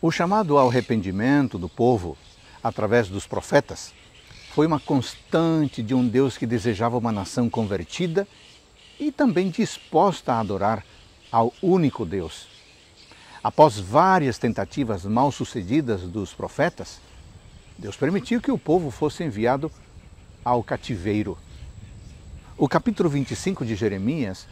O chamado ao arrependimento do povo, através dos profetas, foi uma constante de um Deus que desejava uma nação convertida e também disposta a adorar ao único Deus. Após várias tentativas mal sucedidas dos profetas, Deus permitiu que o povo fosse enviado ao cativeiro. O capítulo 25 de Jeremias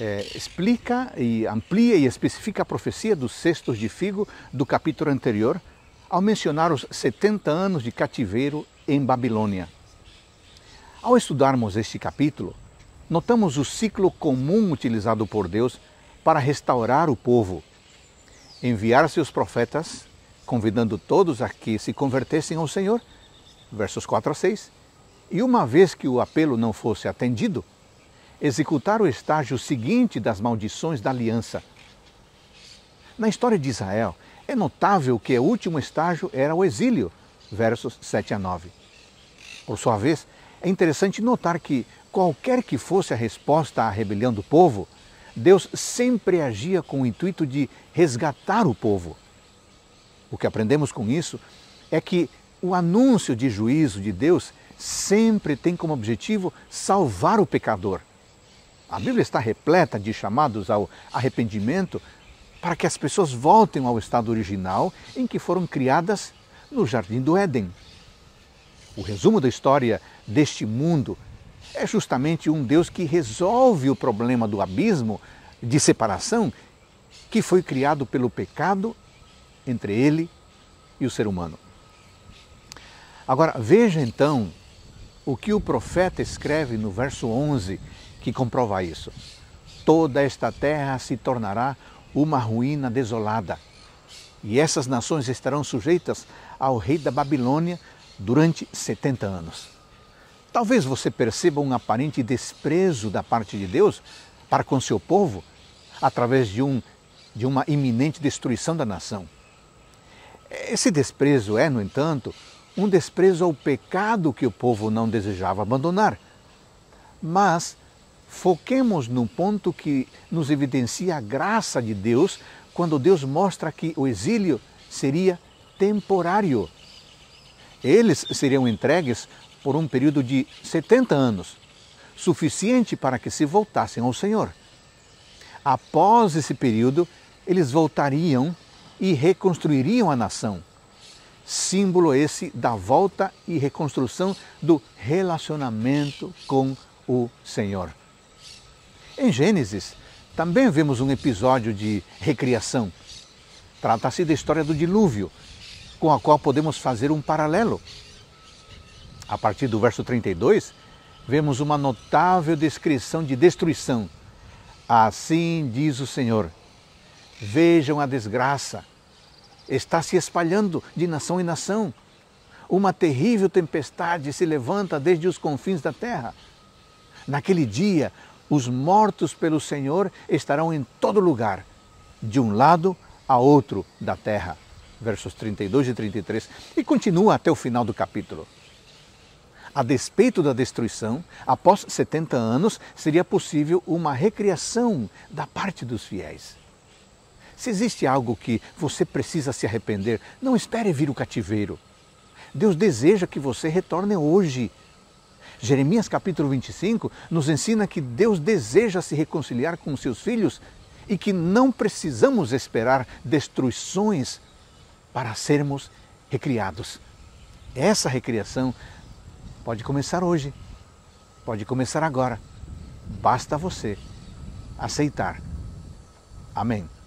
é, explica e amplia e especifica a profecia dos cestos de figo do capítulo anterior, ao mencionar os 70 anos de cativeiro em Babilônia. Ao estudarmos este capítulo, notamos o ciclo comum utilizado por Deus para restaurar o povo, enviar seus profetas, convidando todos a que se convertessem ao Senhor, versos 4 a 6, e uma vez que o apelo não fosse atendido, executar o estágio seguinte das maldições da aliança. Na história de Israel, é notável que o último estágio era o exílio, versos 7 a 9. Por sua vez, é interessante notar que, qualquer que fosse a resposta à rebelião do povo, Deus sempre agia com o intuito de resgatar o povo. O que aprendemos com isso é que o anúncio de juízo de Deus sempre tem como objetivo salvar o pecador. A Bíblia está repleta de chamados ao arrependimento para que as pessoas voltem ao estado original em que foram criadas no jardim do Éden. O resumo da história deste mundo é justamente um Deus que resolve o problema do abismo de separação que foi criado pelo pecado entre ele e o ser humano. Agora, veja então o que o profeta escreve no verso 11 que comprova isso. Toda esta terra se tornará uma ruína desolada. E essas nações estarão sujeitas ao rei da Babilônia durante 70 anos. Talvez você perceba um aparente desprezo da parte de Deus para com seu povo através de, um, de uma iminente destruição da nação. Esse desprezo é, no entanto, um desprezo ao pecado que o povo não desejava abandonar. Mas Foquemos no ponto que nos evidencia a graça de Deus quando Deus mostra que o exílio seria temporário. Eles seriam entregues por um período de 70 anos, suficiente para que se voltassem ao Senhor. Após esse período, eles voltariam e reconstruiriam a nação. Símbolo esse da volta e reconstrução do relacionamento com o Senhor. Em Gênesis, também vemos um episódio de recriação. Trata-se da história do dilúvio, com a qual podemos fazer um paralelo. A partir do verso 32, vemos uma notável descrição de destruição. Assim diz o Senhor: Vejam a desgraça, está se espalhando de nação em nação. Uma terrível tempestade se levanta desde os confins da terra. Naquele dia, os mortos pelo Senhor estarão em todo lugar, de um lado a outro da terra. Versos 32 e 33. E continua até o final do capítulo. A despeito da destruição, após 70 anos, seria possível uma recriação da parte dos fiéis. Se existe algo que você precisa se arrepender, não espere vir o cativeiro. Deus deseja que você retorne hoje Jeremias capítulo 25 nos ensina que Deus deseja se reconciliar com seus filhos e que não precisamos esperar destruições para sermos recriados. Essa recriação pode começar hoje, pode começar agora. Basta você aceitar. Amém.